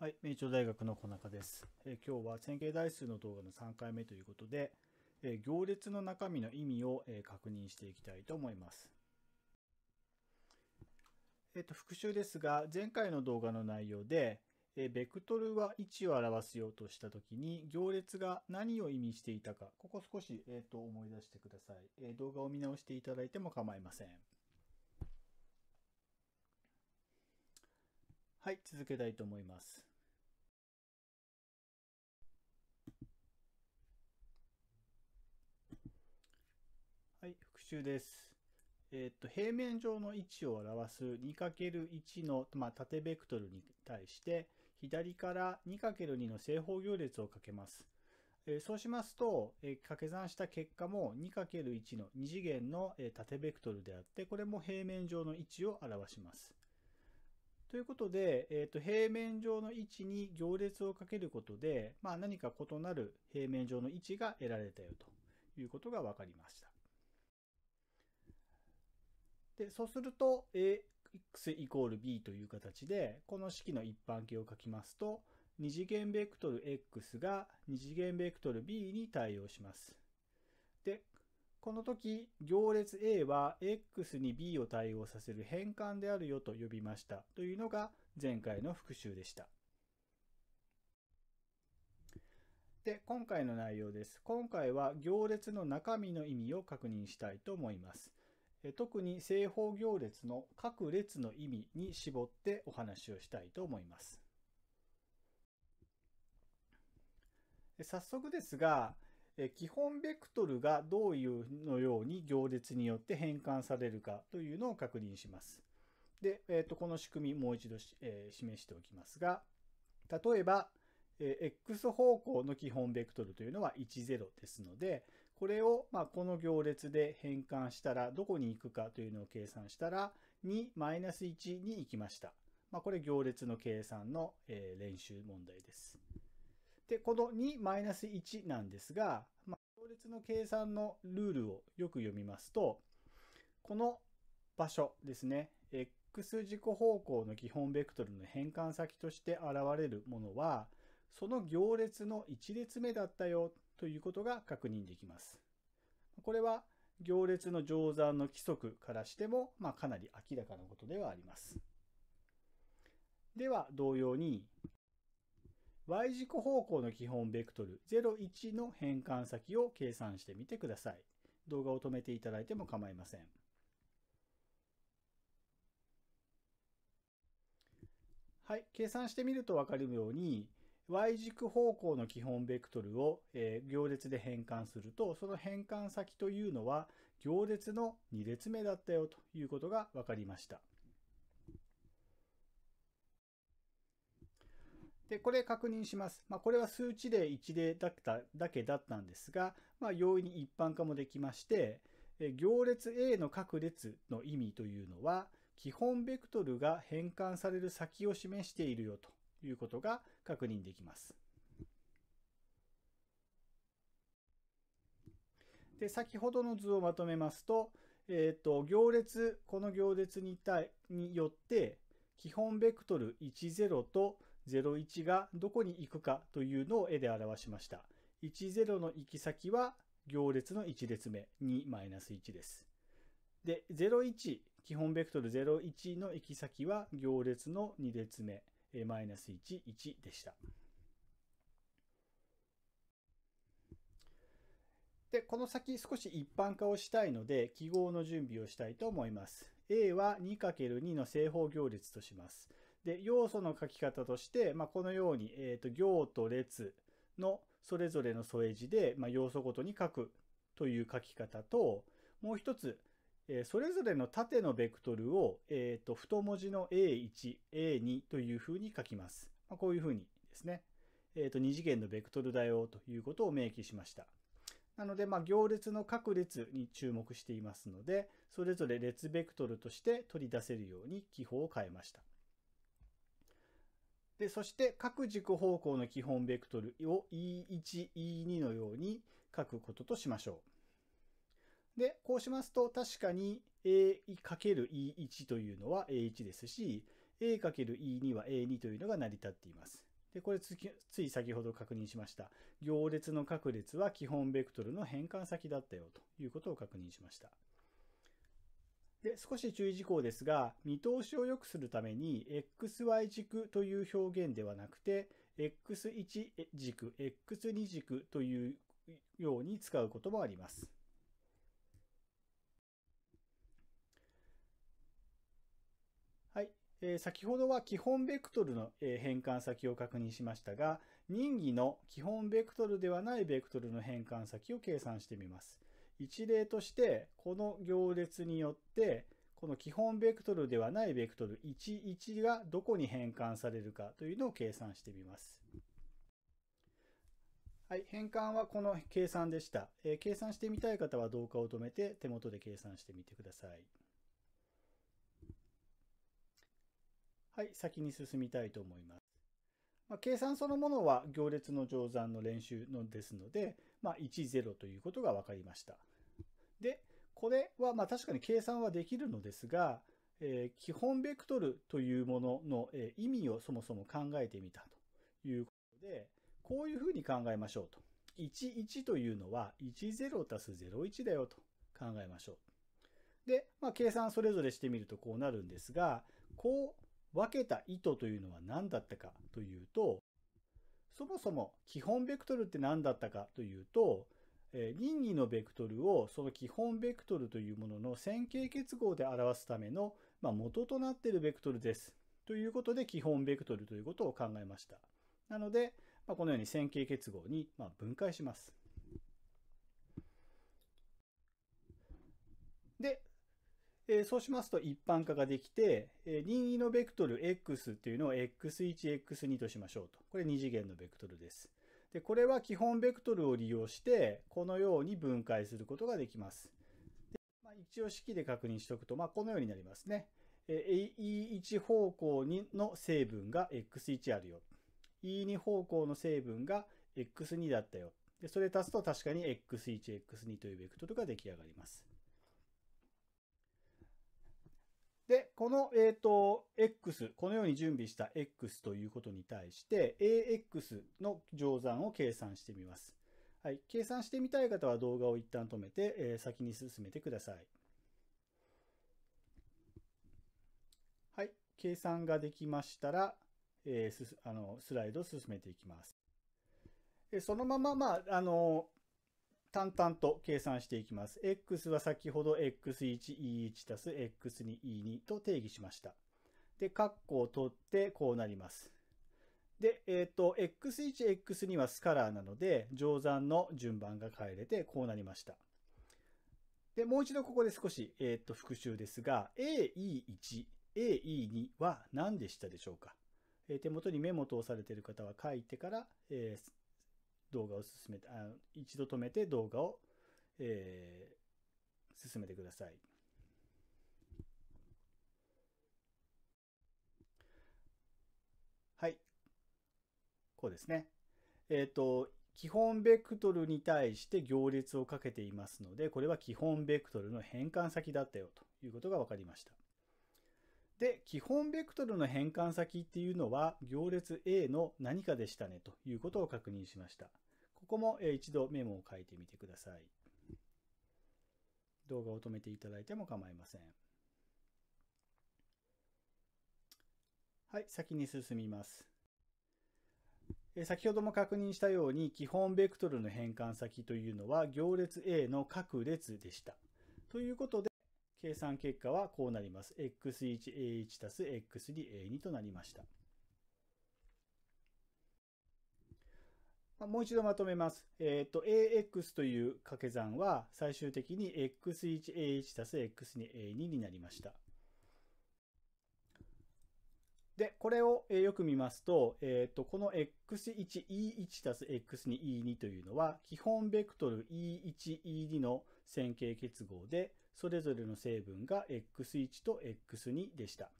はい、明朝大学の小中です、えー、今日は線形代数の動画の3回目ということで、えー、行列の中身の意味を、えー、確認していきたいと思います。えっ、と、復習ですが、前回の動画の内容で、えベクトルは位置を表すようとしたときに、行列が何を意味していたか、ここ少し、えー、と思い出してください、え動画を見直していただいても構いません。はい、続けたいと思います。中です。えー、っと、平面上の位置を表す 2×1 の、まあ、縦ベクトルに対して、左から 2×2 の正方行列をかけます。えー、そうしますと、えー、掛け算した結果も 2×1 の2次元の、えー、縦ベクトルであって、これも平面上の位置を表します。ということで、えーと、平面上の位置に行列をかけることで、まあ、何か異なる平面上の位置が得られたよということが分かりました。で、そうすると、ax イコール b という形で、この式の一般形を書きますと、二次元ベクトル x が二次元ベクトル b に対応します。で、この時、行列 A は X に B を対応させる変換であるよと呼びましたというのが前回の復習でした。で、今回の内容です。今回は行列の中身の意味を確認したいと思います。特に正方行列の各列の意味に絞ってお話をしたいと思います。早速ですが、基本ベクトルがどういうのように行列によって変換されるかというのを確認します。で、えー、とこの仕組みもう一度し、えー、示しておきますが、例えば、えー、x 方向の基本ベクトルというのは10ですので、これを、まあ、この行列で変換したら、どこに行くかというのを計算したら、2 1に行きました。まあ、これ行列の計算の、え練習問題です。で、この2 1なんですが、まあ、行列の計算のルールをよく読みますと、この場所ですね、x 軸方向の基本ベクトルの変換先として現れるものは、その行列の1列目だったよということが確認できます。これは行列の乗算の規則からしても、まあ、かなり明らかなことではあります。では同様に y 軸方向の基本ベクトル01の変換先を計算してみてください。動画を止めていただいても構いません。はい、計算してみるとわかるように y 軸方向の基本ベクトルを、え行列で変換すると、その変換先というのは行列の2列目だったよということが分かりました。で、これ確認します。まあ、これは数値で1例だっただけだったんですが、まあ、容易に一般化もできまして、行列 A の各列の意味というのは、基本ベクトルが変換される先を示しているよということが確認できます。で、先ほどの図をまとめますと、えっ、ー、と、行列、この行列に対によって、基本ベクトル10と01がどこに行くかというのを絵で表しました。10の行き先は行列の1列目、2-1です。で、01、基本ベクトル01の行き先は行列の2列目、えマイナス1、1でした。で、この先少し一般化をしたいので、記号の準備をしたいと思います。A は 2×2 の正方行列とします。で、要素の書き方として、まあ、このように、えっ、ー、と、行と列のそれぞれの添え字で、まあ、要素ごとに書くという書き方と、もう一つ、えそれぞれの縦のベクトルを、えっ、ー、と、太文字の A1、A2 というふうに書きます。まあ、こういうふうにですね。えっ、ー、と、2次元のベクトルだよということを明記しました。なので、まあ、行列の各列に注目していますので、それぞれ列ベクトルとして取り出せるように記法を変えました。で、そして各軸方向の基本ベクトルを E1、E2 のように書くこととしましょう。で、こうしますと確かに A×E1 というのは A1 ですし、A×E2 は A2 というのが成り立っています。で、これつつい先ほど確認しました。行列の確列は基本ベクトルの変換先だったよということを確認しました。で、少し注意事項ですが、見通しを良くするために、xy 軸という表現ではなくて、x1 軸、x2 軸というように使うこともあります。え先ほどは基本ベクトルの、え変換先を確認しましたが、任意の基本ベクトルではないベクトルの変換先を計算してみます。一例として、この行列によって、この基本ベクトルではないベクトル11がどこに変換されるかというのを計算してみます。はい、変換はこの計算でした。え計算してみたい方は動画を止めて手元で計算してみてください。はい、先に進みたいと思います。まあ、計算そのものは行列の乗算の練習のですので、まあ、10ということが分かりました。で、これはま確かに計算はできるのですが、えー、基本ベクトルというものの、え意味をそもそも考えてみたということで、こういうふうに考えましょうと。11というのは10たす01だよと考えましょう。で、まあ、計算それぞれしてみるとこうなるんですが、こう分けた意図というのは何だったかというと、そもそも基本ベクトルって何だったかというと、えー、任意のベクトルをその基本ベクトルというものの線形結合で表すための、まあ、元となっているベクトルです。ということで基本ベクトルということを考えました。なので、まあ、このように線形結合に、まあ、分解します。で、えー、そうしますと一般化ができて、えー、任意のベクトル X っていうのを X1、X2 としましょうと。これ2次元のベクトルです。で、これは基本ベクトルを利用して、このように分解することができます。でまあ、一応式で確認しておくと、まあ、このようになりますね。えー、E1 方向にの成分が X1 あるよ。E2 方向の成分が X2 だったよ。で、それ足すと確かに X1、X2 というベクトルが出来上がります。で、この、えっ、ー、と、X、このように準備した X ということに対して、AX の乗算を計算してみます。はい。計算してみたい方は動画を一旦止めて、えー、先に進めてください。はい。計算ができましたら、えー、すあのスライドを進めていきます。そのまま、まあ、あの、淡々と計算していきます。x は先ほど x1e1 たす x2e2 と定義しました。で、括弧を取ってこうなります。で、えっ、ー、と、x1、x2 はスカラーなので、乗算の順番が変えれてこうなりました。で、もう一度ここで少し、えっ、ー、と、復習ですが、ae1、ae2 は何でしたでしょうか、えー、手元にメモ通されている方は書いてから、えー、動画を進めて、あ一度止めて動画を、えー、進めてください。はい。こうですね。えっ、ー、と、基本ベクトルに対して行列をかけていますので、これは基本ベクトルの変換先だったよということが分かりました。で、基本ベクトルの変換先っていうのは行列 A の何かでしたねということを確認しました。ここも一度メモを書いてみてください。動画を止めていただいても構いません。はい、先に進みます。先ほども確認したように、基本ベクトルの変換先というのは行列 A の各列でした。ということで、計算結果はこうなります。x1a1 x2a2 となりました。もう一度まとめます。えっ、ー、と、AX という掛け算は最終的に X1A1 たす X2A2 になりました。で、これをよく見ますと、えっ、ー、と、この X1E1 たす X2E2 というのは基本ベクトル E1E2 の線形結合で、それぞれの成分が X1 と X2 でした。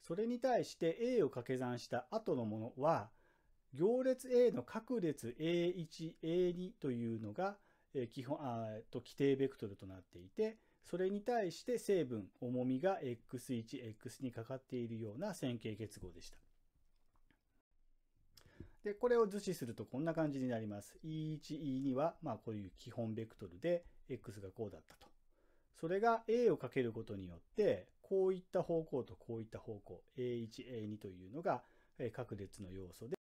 それに対して A を掛け算した後のものは、行列 A の各列 A1、A2 というのが、え基本あと規定ベクトルとなっていて、それに対して成分、重みが X1、X にかかっているような線形結合でした。で、これを図示するとこんな感じになります。E1、E2 は、まあこういう基本ベクトルで、X がこうだったと。それが A をかけることによって、こういった方向とこういった方向、A1、A2 というのが各列の要素で、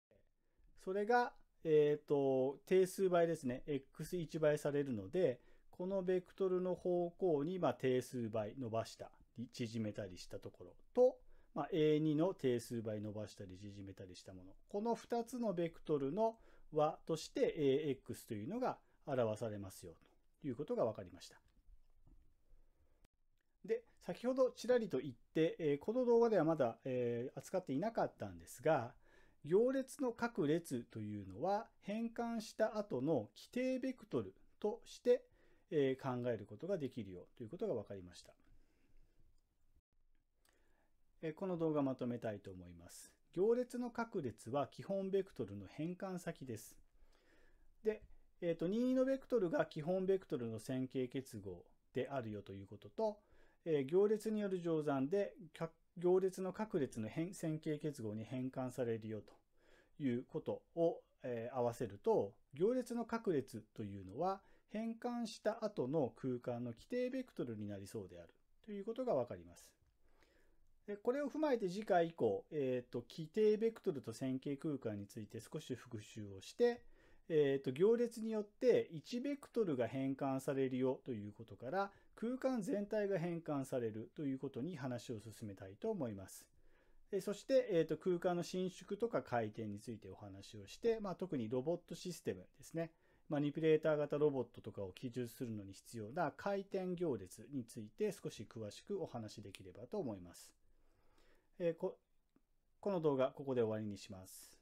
それが、えっ、ー、と、定数倍ですね。x1 倍されるので、このベクトルの方向に、まあ、定数倍伸ばしたり、縮めたりしたところと、まあ、A2 の定数倍伸ばしたり縮めたりしたもの。この2つのベクトルの和として AX というのが表されますよということが分かりました。で、先ほどちらりと言って、この動画ではまだ扱っていなかったんですが、行列の各列というのは変換した後の規定ベクトルとして考えることができるよということが分かりました。この動画まとめたいと思います。行列の各列は基本ベクトルの変換先です。で、えー、と任意のベクトルが基本ベクトルの線形結合であるよということと、え行列による乗算で行列の各列の変線形結合に変換されるよということを、えー、合わせると、行列の各列というのは変換した後の空間の規定ベクトルになりそうであるということがわかります。これを踏まえて次回以降、えっ、ー、と、規定ベクトルと線形空間について少し復習をして、えっ、ー、と、行列によって1ベクトルが変換されるよということから、空間全体が変換されるということに話を進めたいと思います。そして、えーと、と空間の伸縮とか回転についてお話をして、まあ、特にロボットシステムですね。マニピュレーター型ロボットとかを記述するのに必要な回転行列について少し詳しくお話しできればと思います。えー、ここの動画、ここで終わりにします。